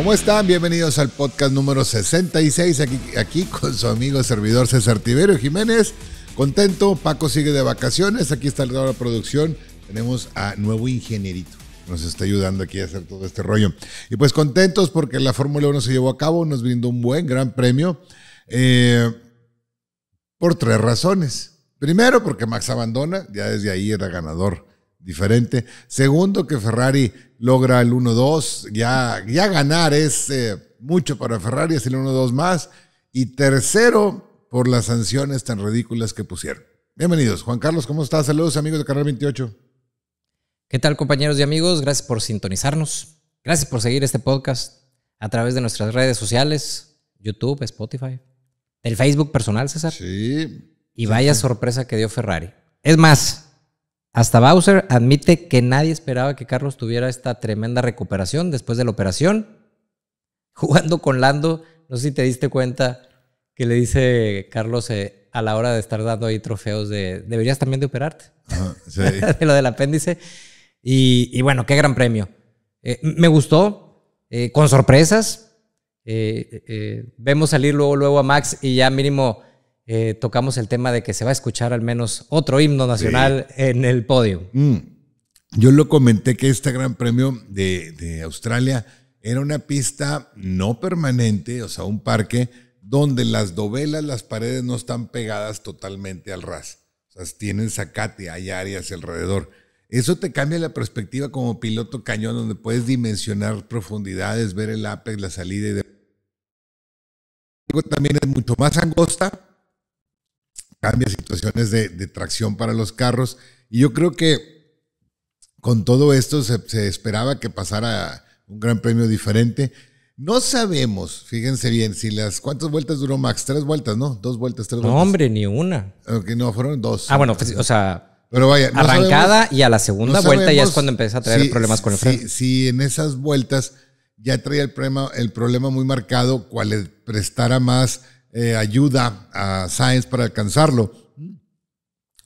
¿Cómo están? Bienvenidos al podcast número 66, aquí, aquí con su amigo servidor César Tiberio Jiménez. Contento, Paco sigue de vacaciones, aquí está la producción, tenemos a nuevo ingenierito nos está ayudando aquí a hacer todo este rollo. Y pues contentos porque la Fórmula 1 se llevó a cabo, nos brindó un buen, gran premio, eh, por tres razones. Primero, porque Max abandona, ya desde ahí era ganador diferente. Segundo, que Ferrari logra el 1-2. Ya, ya ganar es eh, mucho para Ferrari, es el 1-2 más. Y tercero, por las sanciones tan ridículas que pusieron. Bienvenidos. Juan Carlos, ¿cómo estás? Saludos amigos de Canal 28. ¿Qué tal compañeros y amigos? Gracias por sintonizarnos. Gracias por seguir este podcast a través de nuestras redes sociales, YouTube, Spotify, el Facebook personal, César. Sí. Y vaya sorpresa que dio Ferrari. Es más, hasta Bowser admite que nadie esperaba que Carlos tuviera esta tremenda recuperación después de la operación. Jugando con Lando, no sé si te diste cuenta que le dice Carlos eh, a la hora de estar dando ahí trofeos de deberías también de operarte. lo del apéndice. Y, bueno, qué gran premio. Eh, me gustó, eh, con sorpresas. vemos salir luego, luego a Max y ya mínimo eh, tocamos el tema de que se va a escuchar al menos otro himno nacional en el podio. Mm. Yo lo comenté que este Gran Premio de, Australia era una pista no permanente, o sea, un parque donde las dovelas, las paredes no están pegadas totalmente al ras. O sea, tienen zacate, hay áreas alrededor. Eso te cambia la perspectiva como piloto cañón, donde puedes dimensionar profundidades, ver el apex, la salida y También es mucho más angosta, cambia situaciones de, tracción para los carros. Y yo creo que con todo esto se, esperaba que pasara un gran premio diferente. No sabemos, fíjense bien, si las cuántas vueltas duró Max, tres vueltas, ¿no? Dos vueltas, tres vueltas. No, hombre, ni una. no, fueron dos. Ah, bueno, pues, o sea, pero vaya, arrancada y a la segunda vuelta ya es cuando empieza a traer problemas con el freno. Si, en esas vueltas ya traía el problema, el problema muy marcado, cuál le prestara más eh, ayuda a Sainz para alcanzarlo.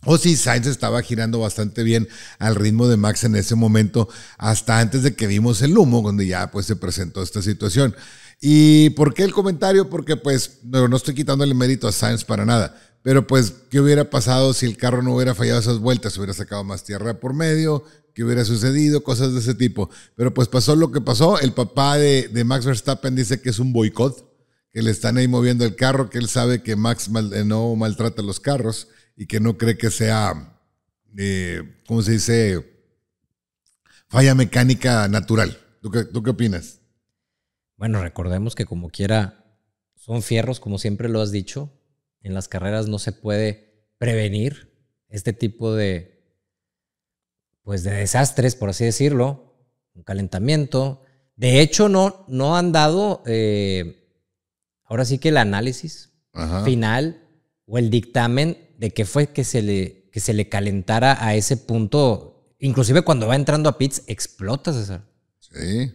O si Sainz estaba girando bastante bien al ritmo de Max en ese momento, hasta antes de que vimos el humo, donde ya pues se presentó esta situación. ¿Y por qué el comentario? Porque pues no, estoy quitándole mérito a Sainz para nada. Pero pues, ¿qué hubiera pasado si el carro no hubiera fallado esas vueltas? Hubiera sacado más tierra por medio, ¿qué hubiera sucedido? Cosas de ese tipo. Pero pues pasó lo que pasó. El papá de, de Max Verstappen dice que es un boicot que le están ahí moviendo el carro, que él sabe que Max eh, no maltrata los carros y que no cree que sea, eh, ¿cómo se dice? Falla mecánica natural. ¿Tú qué, opinas? Bueno, recordemos que como quiera, son fierros, como siempre lo has dicho. En las carreras no se puede prevenir este tipo de, pues, de desastres, por así decirlo, un calentamiento. De hecho, no, no han dado eh, ahora sí que el análisis final o el dictamen de qué fue que se, le, que se le calentara a ese punto. Inclusive cuando va entrando a pits, explota, César. Sí.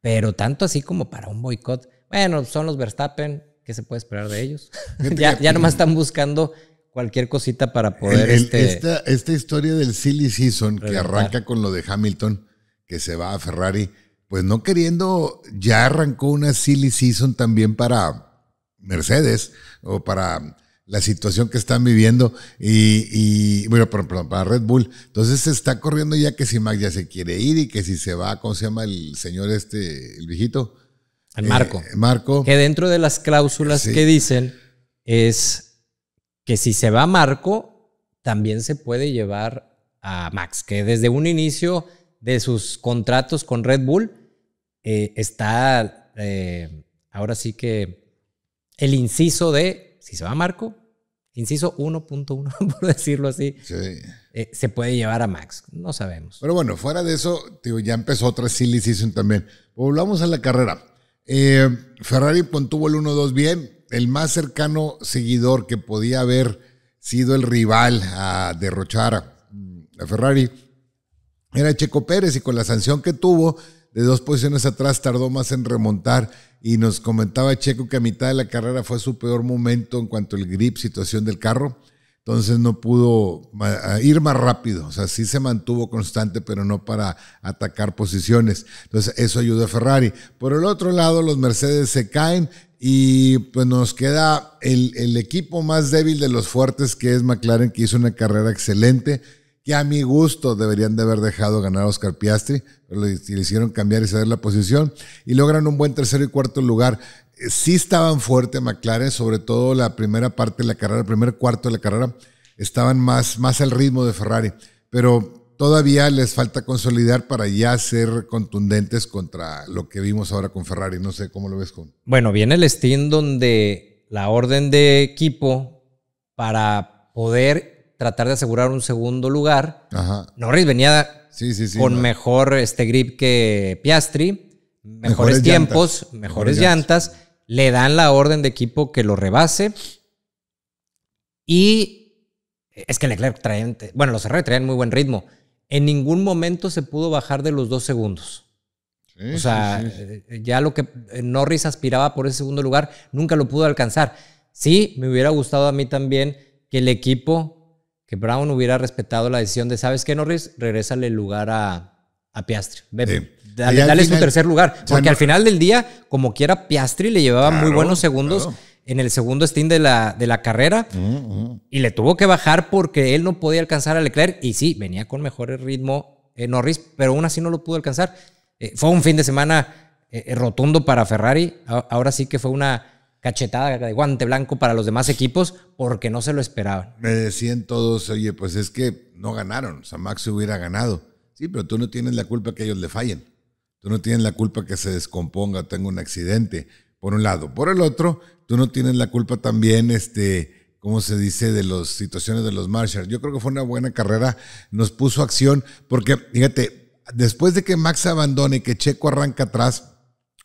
Pero tanto así como para un boicot. Bueno, son los Verstappen, ¿qué se puede esperar de ellos? ya, ya nomás están buscando cualquier cosita para poder... Este, esta, historia del silly season que arranca con lo de Hamilton, que se va a Ferrari pues no queriendo, ya arrancó una silly season también para Mercedes o para la situación que están viviendo y, bueno, para Red Bull. Entonces se está corriendo ya que si Max ya se quiere ir y que si se va, ¿cómo se llama el señor este, el viejito? El Marco. Eh, Marco. Que dentro de las cláusulas que dicen es que si se va Marco, también se puede llevar a Max, que desde un inicio de sus contratos con Red Bull, eh, está eh, ahora sí que el inciso de, si se va Marco, inciso 1.1, por decirlo así, eh, se puede llevar a Max. No sabemos. Pero bueno, fuera de eso, tío, ya empezó otra silly también. Volvamos a la carrera. Ferrari contuvo el 1-2 bien. El más cercano seguidor que podía haber sido el rival a derrochar a mm, Ferrari era Checo Pérez y con la sanción que tuvo de dos posiciones atrás tardó más en remontar y nos comentaba Checo que a mitad de la carrera fue su peor momento en cuanto al grip, situación del carro. Entonces no pudo ir más rápido, o sea, sí se mantuvo constante, pero no para atacar posiciones. Entonces eso ayudó a Ferrari. Por el otro lado, los Mercedes se caen y pues nos queda el, el equipo más débil de los fuertes, que es McLaren, que hizo una carrera excelente que a mi gusto deberían de haber dejado ganar a Oscar Piastri, pero le, hicieron cambiar y ceder la posición y logran un buen tercero y cuarto lugar. Eh, sí estaban fuertes McLaren, sobre todo la primera parte de la carrera, el primer cuarto de la carrera, estaban más, más al ritmo de Ferrari, pero todavía les falta consolidar para ya ser contundentes contra lo que vimos ahora con Ferrari. No sé cómo lo ves con. Bueno, viene el Steam donde la orden de equipo para poder tratar de asegurar un segundo lugar. Norris venía con mejor este grip que Piastri, mejores, tiempos, mejores, llantas. Le dan la orden de equipo que lo rebase. Y es que Leclerc traen, bueno, los RR traen muy buen ritmo. En ningún momento se pudo bajar de los dos segundos. o sea, ya lo que eh, Norris aspiraba por ese segundo lugar, nunca lo pudo alcanzar. Sí, me hubiera gustado a mí también que el equipo Brown hubiera respetado la decisión de, ¿sabes qué, Norris? Regrésale el lugar a, Piastri. Dale, su tercer lugar. Porque al final del día, como quiera, Piastri le llevaba muy buenos segundos. En el segundo stint de la, de la carrera y le tuvo que bajar porque él no podía alcanzar a Leclerc. Y sí, venía con mejor ritmo eh, Norris, pero aún así no lo pudo alcanzar. Eh, fue un fin de semana eh, rotundo para Ferrari. ahora sí que fue una cachetada de guante blanco para los demás equipos porque no se lo esperaban. Me decían todos, oye, pues es que no ganaron, o sea, Max hubiera ganado. Sí, pero tú no tienes la culpa que ellos le fallen. Tú no tienes la culpa que se descomponga, tenga un accidente, por un lado. Por el otro, tú no tienes la culpa también, este, ¿cómo se dice?, de las situaciones de los Marshalls. Yo creo que fue una buena carrera, nos puso acción, porque, fíjate, después de que Max abandone y que Checo arranca atrás,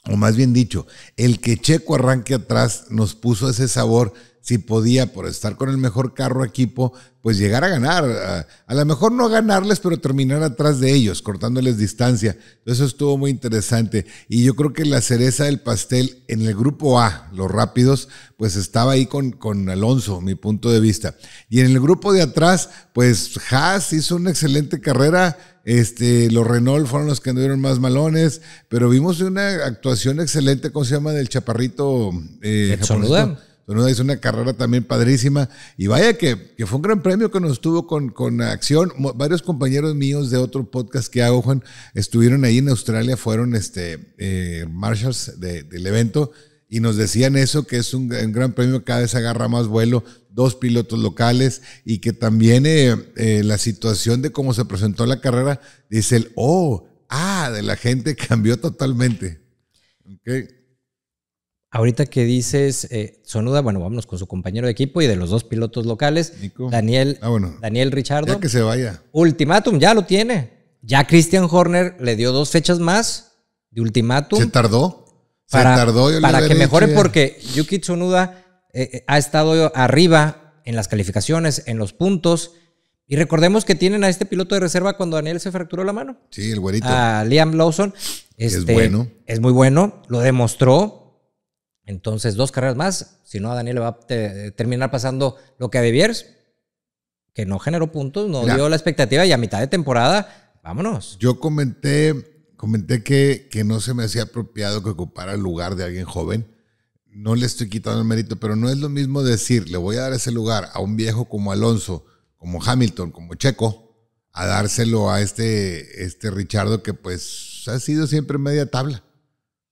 o más bien dicho, el que Checo arranque atrás nos puso ese sabor si podía, por estar con el mejor carro equipo, pues llegar a ganar. A, lo mejor no ganarles, pero terminar atrás de ellos, cortándoles distancia. Eso estuvo muy interesante. Y yo creo que la cereza del pastel en el grupo A, los rápidos, pues estaba ahí con, con Alonso, mi punto de vista. Y en el grupo de atrás, pues Haas hizo una excelente carrera este, los Renault fueron los que anduvieron más malones, pero vimos una actuación excelente, ¿cómo se llama? Del chaparrito eh, japonés. hizo una carrera también padrísima. Y vaya que, fue un gran premio que nos tuvo con, Acción. Varios compañeros míos de otro podcast que hago, Juan, estuvieron ahí en Australia, fueron este, eh, marshals del evento y nos decían eso, que es un, un, gran premio, cada vez agarra más vuelo dos pilotos locales y que también eh, eh, la situación de cómo se presentó la carrera, dice el, oh, ah, de la gente cambió totalmente. Okay. Ahorita que dices eh, Sonuda, bueno, vámonos con su compañero de equipo y de los dos pilotos locales, Daniel, ah, Daniel Richardo. Ya que se vaya. Ultimátum, ya lo tiene. Ya Christian Horner le dio dos fechas más de ultimátum. ¿Se tardó? Para, se tardó. para que mejore, porque Yuki Tsunoda eh, eh, ha estado arriba en las calificaciones, en los puntos. Y recordemos que tienen a este piloto de reserva cuando Daniel se fracturó la mano. Sí, el güerito. A Liam Lawson. es este, bueno. Es muy bueno, lo demostró. Entonces, dos carreras más. Si no, a Daniel le va a terminar pasando lo que a Deviers, que no generó puntos, no dio la expectativa y a mitad de temporada, vámonos. Yo comenté, comenté que, que no se me hacía apropiado que ocupara el lugar de alguien joven no le estoy quitando el mérito, pero no es lo mismo decir, le voy a dar ese lugar a un viejo como Alonso, como Hamilton, como Checo, a dárselo a este, este Richardo que pues ha sido siempre media tabla.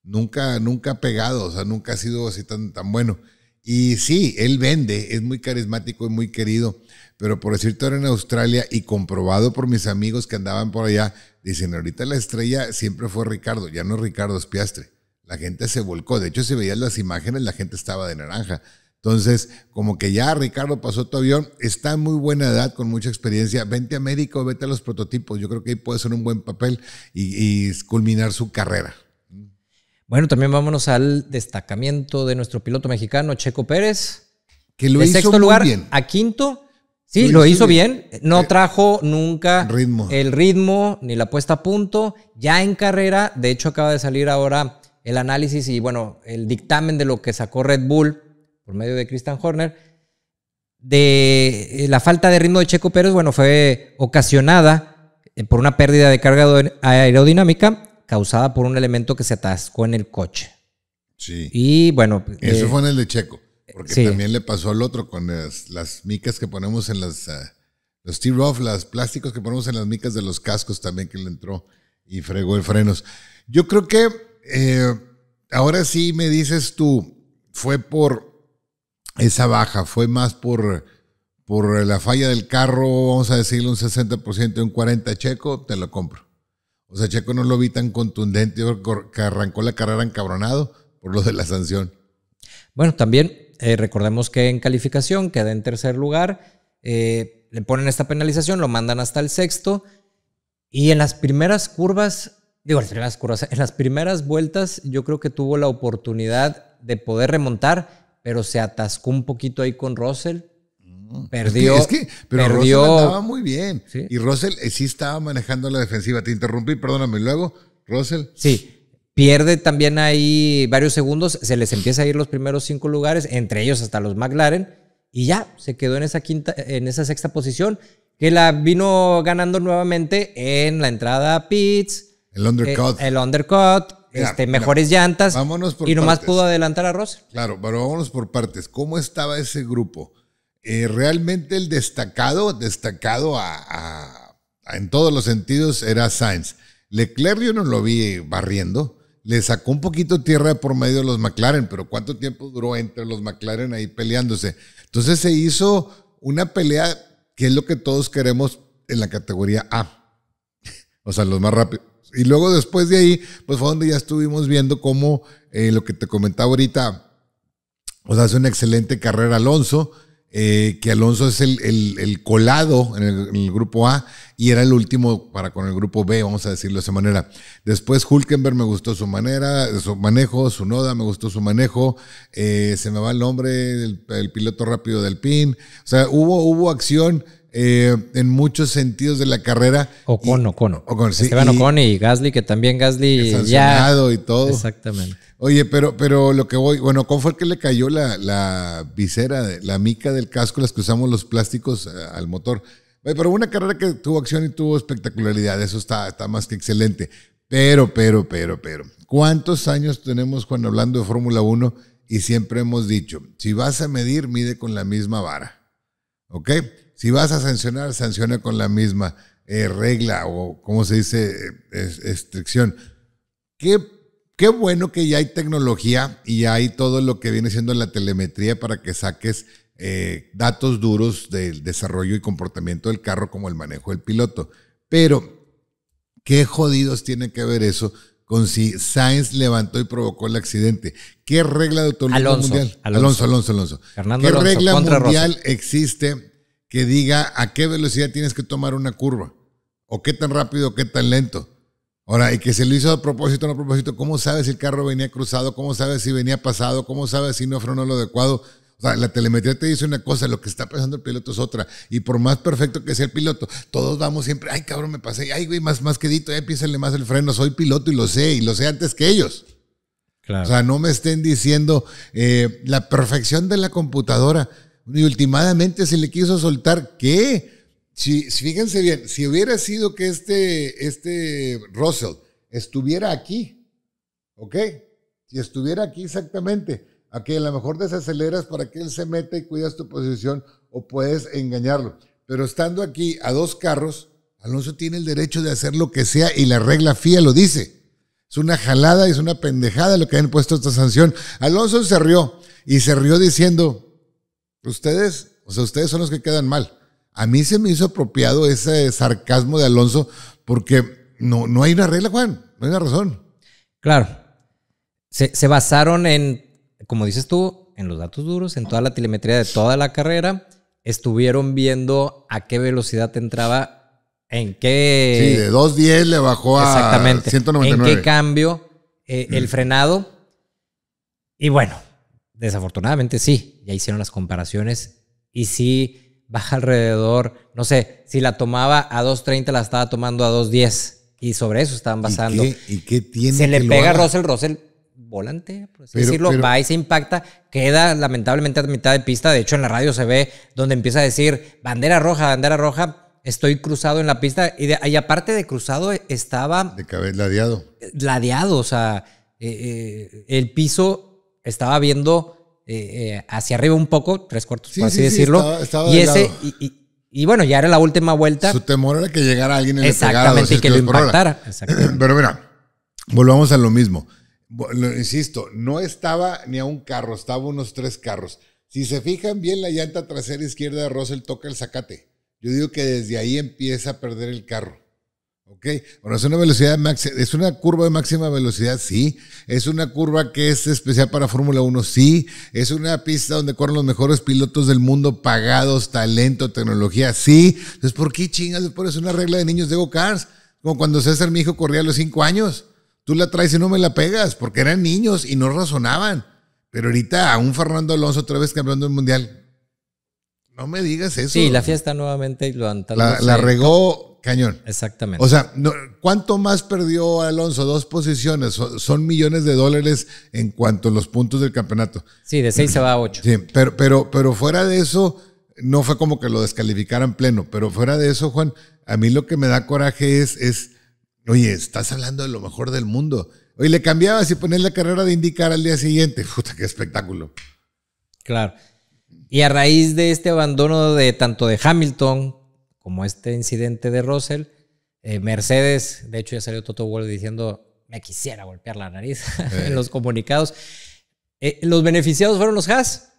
Nunca, nunca pegado, o sea, nunca ha sido así tan, tan bueno. Y sí, él vende, es muy carismático y muy querido, pero por decirte ahora en Australia y comprobado por mis amigos que andaban por allá, dicen, ahorita la estrella siempre fue Ricardo, ya no Ricardo, es Piastre. La gente se volcó. De hecho, si veías las imágenes, la gente estaba de naranja. Entonces, como que ya Ricardo pasó tu avión, está en muy buena edad, con mucha experiencia. Vente a México, vete a los prototipos. Yo creo que ahí puede ser un buen papel y, culminar su carrera. Bueno, también vámonos al destacamiento de nuestro piloto mexicano, Checo Pérez. Que lo sexto lugar bien. a quinto. Sí, lo, hizo, bien. No eh, trajo nunca el ritmo ni la puesta a punto. Ya en carrera, de hecho acaba de salir ahora el análisis y bueno, el dictamen de lo que sacó Red Bull por medio de Christian Horner, de eh, la falta de ritmo de Checo Pérez, bueno, fue ocasionada eh, por una pérdida de carga aerodinámica causada por un elemento que se atascó en el coche. Sí. Y bueno. Eh, Eso fue en el de Checo, porque también le pasó al otro con las, micas que ponemos en las. Ah, los T-Roff, los plásticos que ponemos en las micas de los cascos también que le entró y fregó el frenos. Yo creo que eh, ahora sí me dices tú, fue por esa baja, fue más por, por la falla del carro, vamos a decirle un 60% y un 40% Checo, te lo compro. O sea, Checo no lo vi tan contundente, que arrancó la carrera encabronado por lo de la sanción. Bueno, también eh, recordemos que en calificación queda en tercer lugar, eh, le ponen esta penalización, lo mandan hasta el sexto y en las primeras curvas digo, las en las primeras vueltas yo creo que tuvo la oportunidad de poder remontar, pero se atascó un poquito ahí con Russell. Mm. Perdió. pero Russell muy bien. Y Russell eh, sí estaba manejando la defensiva. Te interrumpí, perdóname. Luego, Russell. Sí. Pierde también ahí varios segundos. Se les empieza a ir los primeros cinco lugares, entre ellos hasta los McLaren. Y ya se quedó en esa, quinta, en esa sexta posición, que la vino ganando nuevamente en la entrada a Pitts el undercut. Eh, el undercut, este, mejores llantas. y nomás pudo adelantar a Ross. Claro, pero vámonos por partes. ¿Cómo estaba ese grupo? Eh, realmente el destacado, destacado a, en todos los sentidos era Sainz. Leclerc yo no lo vi barriendo. Le sacó un poquito tierra por medio de los McLaren, pero ¿cuánto tiempo duró entre los McLaren ahí peleándose? Entonces se hizo una pelea que es lo que todos queremos en la categoría A. O sea, los más rápidos. Y luego después de ahí, pues fue donde ya estuvimos viendo cómo eh, lo que te comentaba ahorita, o sea, hace una excelente carrera Alonso, eh, que Alonso es el, el, colado en el, grupo A y era el último para con el grupo B, vamos a decirlo de esa manera. Después Hulkenberg me gustó su manera, su manejo, su noda me gustó su manejo, eh, se me va el nombre, del piloto rápido del PIN, o sea, hubo, hubo acción eh, en muchos sentidos de la carrera. o Ocon. Ocon sí, Esteban y, Ocon y Gasly, que también Gasly ya... y todo. Exactamente. Oye, pero, pero lo que voy... Bueno, ¿cómo fue que le cayó la, visera, la mica del casco, las que usamos los plásticos eh, al motor. Pero una carrera que tuvo acción y tuvo espectacularidad, eso está, más que excelente. Pero, pero, pero, pero, ¿cuántos años tenemos cuando hablando de Fórmula 1 y siempre hemos dicho, si vas a medir, mide con la misma vara? ¿Ok? si vas a sancionar, sanciona con la misma eh, regla o, cómo se dice, restricción. Qué, bueno que ya hay tecnología y ya hay todo lo que viene siendo la telemetría para que saques eh, datos duros del desarrollo y comportamiento del carro como el manejo del piloto. Pero, ¿qué jodidos tiene que ver eso con si Sainz levantó y provocó el accidente? ¿Qué regla de autonomía mundial? Alonso, Alonso, Alonso. ¿Qué regla mundial existe que diga a qué velocidad tienes que tomar una curva, o qué tan rápido, qué tan lento. Ahora, y que se lo hizo a propósito o no a propósito, ¿cómo sabes si el carro venía cruzado? ¿Cómo sabes si venía pasado? ¿Cómo sabes si no frenó lo adecuado? O sea, la telemetría te dice una cosa, lo que está pasando el piloto es otra. Y por más perfecto que sea el piloto, todos vamos siempre, ay cabrón, me pasé, ay güey, más, más quedito, ya piénsele más el freno, soy piloto y lo sé, y lo sé antes que ellos. O sea, no me estén diciendo eh, la perfección de la computadora y últimamente se le quiso soltar ¿Qué? si, fíjense bien, si hubiera sido que este, este Russell estuviera aquí, ¿ok? Si estuviera aquí exactamente, aquí a lo mejor desaceleras para que él se meta y cuidas tu posición o puedes engañarlo. Pero estando aquí a dos carros, Alonso tiene el derecho de hacer lo que sea y la regla FIA lo dice. Es una jalada, es una pendejada lo que han puesto esta sanción. Alonso se rió y se rió diciendo, Ustedes, o sea, ustedes son los que quedan mal. A mí se me hizo apropiado ese sarcasmo de Alonso porque no, no hay una regla, Juan, no hay una razón. Claro. Se, basaron en, como dices tú, en los datos duros, en toda la telemetría de toda la carrera. Estuvieron viendo a qué velocidad entraba en qué. Sí, de 2.10 le bajó a 199. En qué cambio eh, el frenado. Y bueno, Desafortunadamente sí, ya hicieron las comparaciones y sí baja alrededor, no sé, si la tomaba a 2.30 la estaba tomando a 2.10 y sobre eso estaban basando. ¿Y qué, tiene? Se le pega a Russell, Russell volante, por decirlo, va y se impacta, queda lamentablemente a mitad de pista, de hecho en la radio se ve donde empieza a decir bandera roja, bandera roja, estoy cruzado en la pista y, de, aparte de cruzado estaba... De cabeza ladeado. Ladeado, o sea, eh, eh, el piso estaba viendo eh, eh, hacia arriba un poco, tres cuartos, por así decirlo. y ese, y, bueno, ya era la última vuelta. Su temor era que llegara alguien en Exactamente, y que lo impactara. Pero mira, volvamos a lo mismo. insisto, no estaba ni a un carro, estaba unos tres carros. Si se fijan bien, la llanta trasera izquierda de Russell toca el zacate. Yo digo que desde ahí empieza a perder el carro. Ok, bueno, es una velocidad máxima, es una curva de máxima velocidad, sí. Es una curva que es especial para Fórmula 1, sí. Es una pista donde corren los mejores pilotos del mundo, pagados, talento, tecnología, sí. Entonces, ¿por qué chingas ¿Por es una regla de niños de go-cars? Como cuando César, mi hijo, corría a los cinco años. Tú la traes y no me la pegas, porque eran niños y no razonaban. Pero ahorita a un Fernando Alonso, otra vez campeón del mundial, no me digas eso. Sí, la fiesta nuevamente lo la, la, regó Cañón. Exactamente. O sea, ¿cuánto más perdió Alonso? Dos posiciones. Son, millones de dólares en cuanto a los puntos del campeonato. Sí, de seis se va a ocho. Sí, pero, pero, pero fuera de eso, no fue como que lo descalificaran pleno. Pero fuera de eso, Juan, a mí lo que me da coraje es, es oye, estás hablando de lo mejor del mundo. Oye, le cambiabas y ponés la carrera de indicar al día siguiente. Puta, qué espectáculo. Claro. Y a raíz de este abandono de tanto de Hamilton como este incidente de Russell. Eh, Mercedes, de hecho ya salió Toto Wolff diciendo, me quisiera golpear la nariz en eh. los comunicados. Eh, los beneficiados fueron los Haas.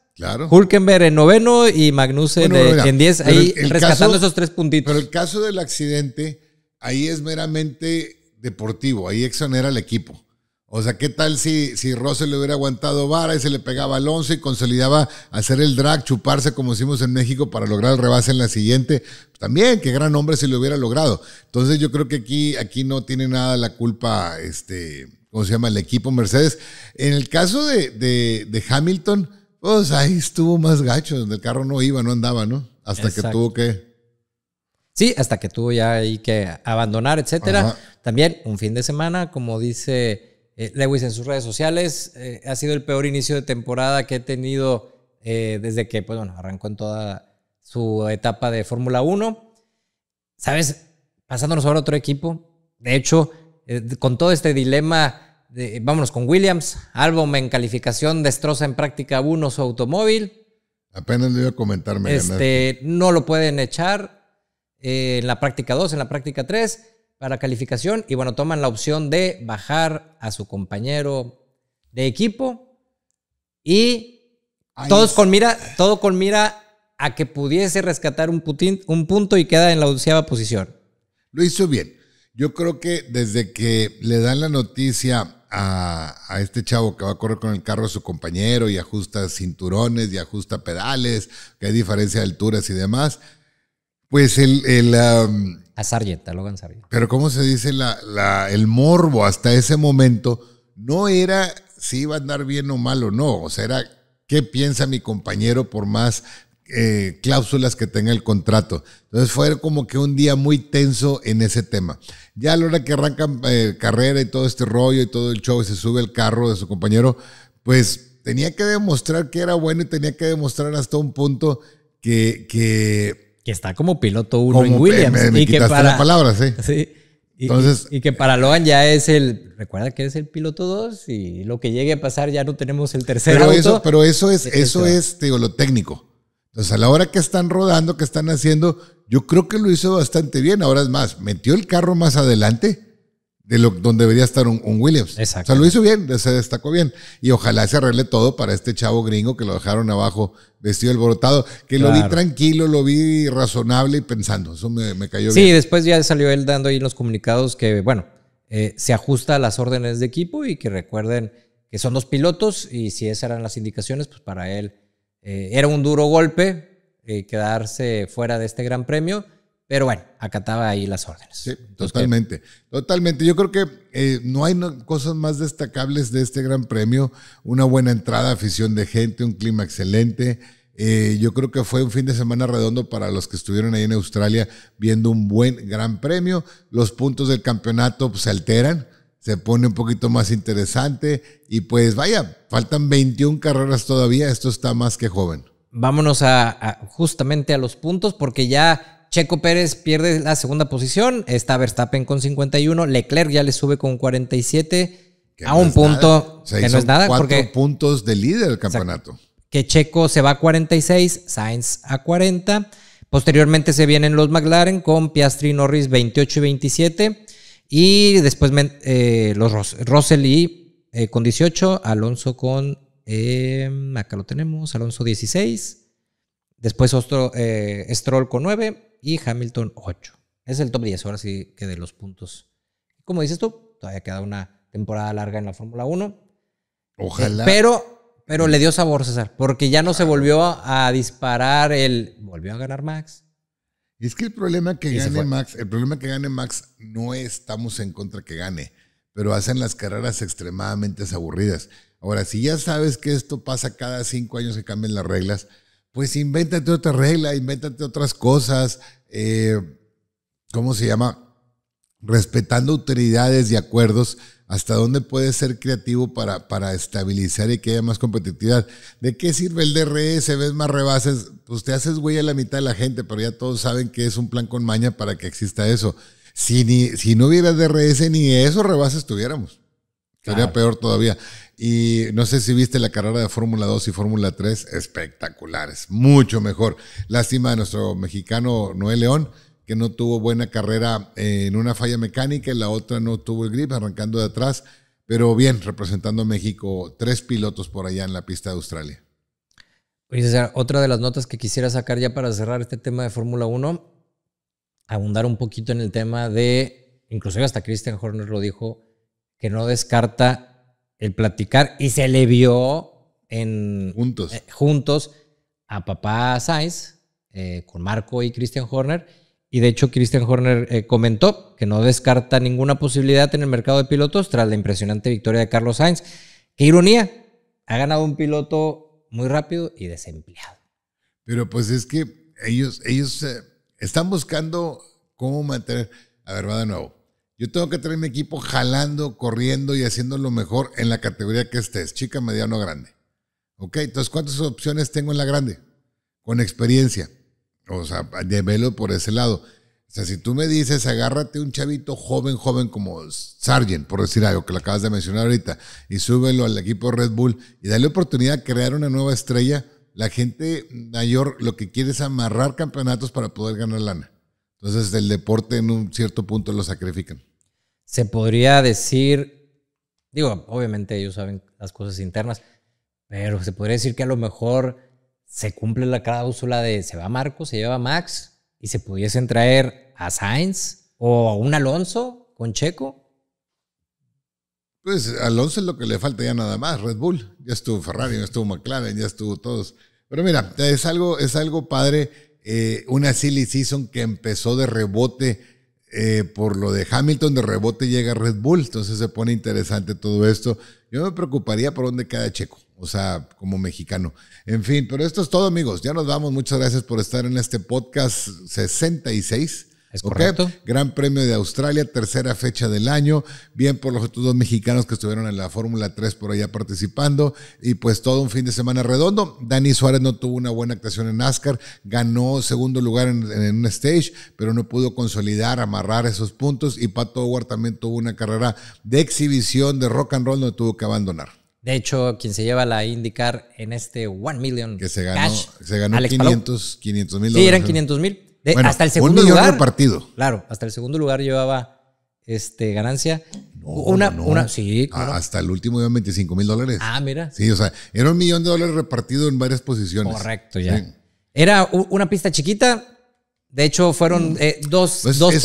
Hulkenberg en noveno y Magnussen en diez, ahí rescatando esos tres puntitos. Pero el caso del accidente, ahí es meramente deportivo, ahí exonera al equipo. O sea, ¿qué tal si, si le hubiera aguantado vara y se le pegaba al y consolidaba hacer el drag, chuparse como hicimos en México para lograr el rebase en la siguiente? También, qué gran hombre si lo hubiera logrado. Entonces yo creo que aquí, aquí no tiene nada la culpa, este, ¿cómo se llama? El equipo Mercedes. En el caso de, Hamilton, pues ahí estuvo más gacho, donde el carro no iba, no andaba, ¿no? Hasta que tuvo que... Sí, hasta que tuvo ya ahí que abandonar, etcétera. También un fin de semana, como dice eh, Lewis en sus redes sociales, eh, ha sido el peor inicio de temporada que he tenido eh, desde que, pues bueno, arrancó en toda su etapa de Fórmula 1. Sabes, pasándonos ahora a otro equipo, de hecho, con todo este dilema, vámonos con Williams, álbum en calificación, destroza en práctica 1 su automóvil. Apenas le iba a comentarme. Este, no lo pueden echar en la práctica 2, en la práctica 3 para calificación y bueno, toman la opción de bajar a su compañero de equipo y todos con mira, todo con mira a que pudiese rescatar un, un punto y queda en la onceava posición. Lo hizo bien. Yo creo que desde que le dan la noticia a, este chavo que va a correr con el carro a su compañero y ajusta cinturones y ajusta pedales, que hay diferencia de alturas y demás, pues el, a Sarjeta, Logan Pero como se dice la, la, el morbo hasta ese momento? No era si iba a andar bien o mal o no, o sea, era qué piensa mi compañero por más eh, cláusulas que tenga el contrato. Entonces fue como que un día muy tenso en ese tema. Ya a la hora que arrancan eh, carrera y todo este rollo y todo el show y se sube el carro de su compañero, pues tenía que demostrar que era bueno y tenía que demostrar hasta un punto que, que que está como piloto uno en Williams. y que para, la sí. y, que para Logan ya es el, recuerda que es el piloto 2 y lo que llegue a pasar ya no tenemos el tercero pero Eso, pero eso es, eso es, digo, lo técnico. Entonces, a la hora que están rodando, que están haciendo, yo creo que lo hizo bastante bien. Ahora es más, metió el carro más adelante de donde debería estar un, Williams. Exacto. O sea, lo hizo bien, se destacó bien. Y ojalá se arregle todo para este chavo gringo que lo dejaron abajo vestido alborotado, que lo vi tranquilo, lo vi razonable y pensando. Eso me, cayó bien. Sí, después ya salió él dando ahí los comunicados que, bueno, eh, se ajusta a las órdenes de equipo y que recuerden que son los pilotos y si esas eran las indicaciones, pues para él eh, era un duro golpe eh, quedarse fuera de este gran premio pero bueno, acataba ahí las órdenes. Sí, totalmente, totalmente. Yo creo que eh, no hay cosas más destacables de este gran premio. Una buena entrada, afición de gente, un clima excelente. Eh, yo creo que fue un fin de semana redondo para los que estuvieron ahí en Australia viendo un buen gran premio. Los puntos del campeonato pues, se alteran, se pone un poquito más interesante y pues vaya, faltan 21 carreras todavía, esto está más que joven. Vámonos a justamente a los puntos porque ya Checo Pérez pierde la segunda posición, está Verstappen con 51, Leclerc ya le sube con 47 a un punto que no es nada. Cuatro puntos de líder del campeonato. que Checo se va a 46, Sainz a 40. Posteriormente se vienen los McLaren con Piastri Norris 28 y 27. Y después eh, los Ros eh, con 18, Alonso con, em, acá lo tenemos, Alonso 16. Después otro, eh, Stroll con 9, y Hamilton 8. Es el top 10, ahora sí que de los puntos. Como dices tú, todavía queda una temporada larga en la Fórmula 1. Ojalá. Eh, pero, pero le dio sabor, César, porque ya no se volvió a, disparar el. Volvió a ganar Max. Y es que el problema que gane Max, el problema que gane Max no estamos en contra que gane, pero hacen las carreras extremadamente aburridas. Ahora, si ya sabes que esto pasa cada cinco años que cambian las reglas, pues invéntate otra regla, invéntate otras cosas, eh, ¿cómo se llama? Respetando autoridades y acuerdos, hasta dónde puedes ser creativo para, para estabilizar y que haya más competitividad. ¿De qué sirve el DRS? ¿Ves más rebases? Pues te haces güey a la mitad de la gente, pero ya todos saben que es un plan con maña para que exista eso. Si, si no hubiera DRS, ni esos rebases tuviéramos. Sería peor todavía. Y no sé si viste la carrera de Fórmula 2 y Fórmula 3, espectaculares, mucho mejor. Lástima de nuestro mexicano Noé León, que no tuvo buena carrera en una falla mecánica, y la otra no tuvo el grip arrancando de atrás, pero bien, representando a México, tres pilotos por allá en la pista de Australia. otra de las notas que quisiera sacar ya para cerrar este tema de Fórmula 1, abundar un poquito en el tema de, inclusive hasta Christian Horner lo dijo, que no descarta el platicar y se le vio en juntos, eh, a papá Sainz, eh, con Marco y Christian Horner. Y de hecho, Christian Horner eh, comentó que no descarta ninguna posibilidad en el mercado de pilotos tras la impresionante victoria de Carlos Sainz. ¡Qué ironía! Ha ganado un piloto muy rápido y desempleado. Pero pues es que ellos, ellos están buscando cómo mantener. A ver, va de nuevo. Yo tengo que tener mi equipo jalando, corriendo y haciendo lo mejor en la categoría que estés, chica, mediano, grande. ¿Ok? Entonces, ¿cuántas opciones tengo en la grande? Con experiencia. O sea, llévelo por ese lado. O sea, si tú me dices, agárrate un chavito joven, joven como Sargent, por decir algo que lo acabas de mencionar ahorita, y súbelo al equipo Red Bull y dale oportunidad de crear una nueva estrella, la gente mayor lo que quiere es amarrar campeonatos para poder ganar lana. Entonces, el deporte en un cierto punto lo sacrifican se podría decir, digo, obviamente ellos saben las cosas internas, pero se podría decir que a lo mejor se cumple la cláusula de se va Marco, se lleva Max y se pudiesen traer a Sainz o a un Alonso con Checo. Pues Alonso es lo que le falta ya nada más, Red Bull, ya estuvo Ferrari, ya estuvo McLaren, ya estuvo todos. Pero mira, es algo, es algo padre, eh, una silly season que empezó de rebote eh, por lo de Hamilton de rebote llega Red Bull, entonces se pone interesante todo esto. Yo me preocuparía por dónde queda Checo, o sea, como mexicano. En fin, pero esto es todo amigos, ya nos vamos, muchas gracias por estar en este podcast 66 es correcto. Gran Premio de Australia, tercera fecha del año. Bien por los otros dos mexicanos que estuvieron en la Fórmula 3 por allá participando. Y pues todo un fin de semana redondo. Dani Suárez no tuvo una buena actuación en NASCAR. Ganó segundo lugar en, un stage, pero no pudo consolidar, amarrar esos puntos. Y Pato Howard también tuvo una carrera de exhibición de rock and roll, no tuvo que abandonar. De hecho, quien se lleva la indicar en este One Million que se ganó, se ganó 500 mil dólares. Sí, eran 500 mil. Eh, hasta el segundo un millón lugar. repartido. Claro, hasta el segundo lugar llevaba este, ganancia. una, una, sí. Ah, hasta el último iba 25 mil dólares. Ah, mira. Sí, o sea, era un millón de dólares repartido en varias posiciones. Correcto, ya. Era una pista chiquita. De hecho, fueron mm. eh, dos, pues dos es,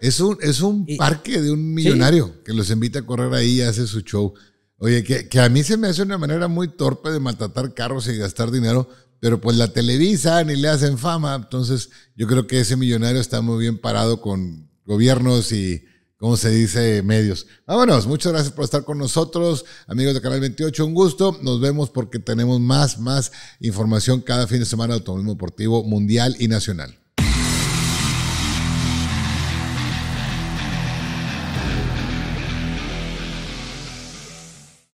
Es un, es un parque de un millonario que los invita a correr ahí y hace su show. Oye, que, que, a mí se me hace una manera muy torpe de maltratar carros y gastar dinero, pero pues la televisan y le hacen fama. Entonces, yo creo que ese millonario está muy bien parado con gobiernos y, ¿cómo se dice? Medios. Vámonos, muchas gracias por estar con nosotros, amigos de Canal 28, un gusto. Nos vemos porque tenemos más, más información cada fin de semana de automovilismo deportivo mundial y nacional.